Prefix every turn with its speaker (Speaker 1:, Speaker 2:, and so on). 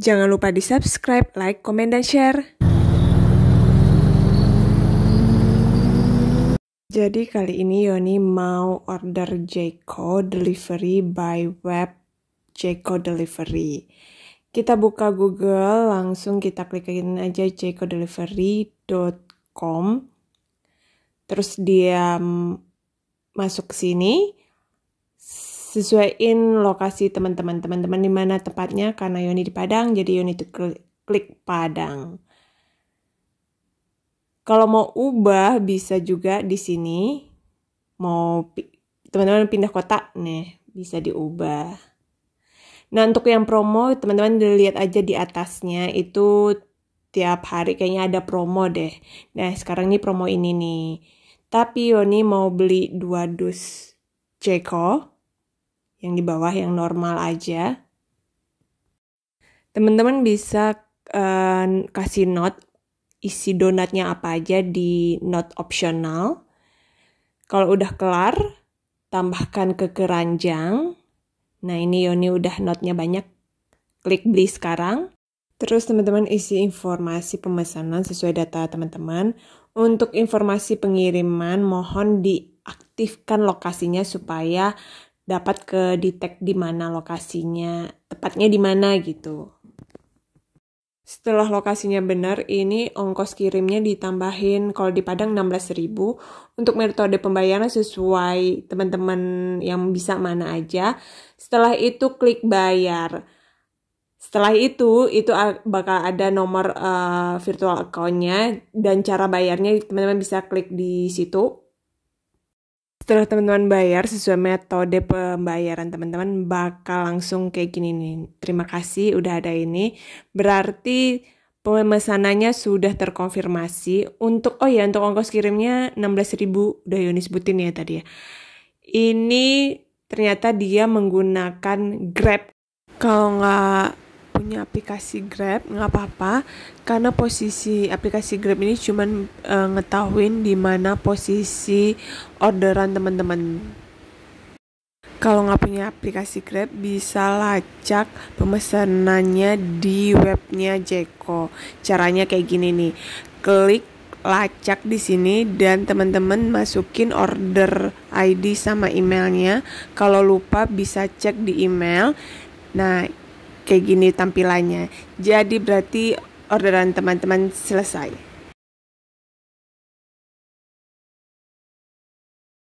Speaker 1: Jangan lupa di subscribe, like, komen, dan share. Jadi kali ini Yoni mau order Jeko delivery by web Jeko delivery. Kita buka Google, langsung kita klikin aja jekodelivery.com. Terus dia masuk sini sesuaiin lokasi teman-teman teman-teman di mana tempatnya karena Yoni di Padang jadi Yoni itu klik Padang. Kalau mau ubah bisa juga di sini mau teman-teman pindah kota nih bisa diubah. Nah untuk yang promo teman-teman lihat aja di atasnya itu tiap hari kayaknya ada promo deh. Nah sekarang ini promo ini nih. Tapi Yoni mau beli dua dus ceko yang di bawah yang normal aja. Teman-teman bisa uh, kasih note isi donatnya apa aja di note opsional Kalau udah kelar, tambahkan ke keranjang. Nah ini Yoni udah notnya banyak, klik beli sekarang. Terus teman-teman isi informasi pemesanan sesuai data teman-teman. Untuk informasi pengiriman mohon diaktifkan lokasinya supaya dapat ke detect di mana lokasinya, tepatnya di mana gitu. Setelah lokasinya benar, ini ongkos kirimnya ditambahin kalau di Padang 16.000 untuk metode pembayaran sesuai teman-teman yang bisa mana aja. Setelah itu klik bayar. Setelah itu, itu bakal ada nomor uh, virtual account-nya dan cara bayarnya teman-teman bisa klik di situ setelah teman-teman bayar sesuai metode pembayaran teman-teman bakal langsung kayak gini nih. Terima kasih udah ada ini. Berarti pemesanannya sudah terkonfirmasi untuk oh ya untuk ongkos kirimnya 16.000 udah Yoni sebutin ya tadi ya. Ini ternyata dia menggunakan Grab. Kalau nggak punya aplikasi Grab nggak apa-apa karena posisi aplikasi Grab ini cuman e, ngetahuin di mana posisi orderan teman-teman. Kalau nggak punya aplikasi Grab bisa lacak pemesanannya di webnya Jeko. Caranya kayak gini nih, klik lacak di sini dan teman-teman masukin order ID sama emailnya. Kalau lupa bisa cek di email. Nah, kayak gini tampilannya. Jadi berarti orderan teman-teman selesai.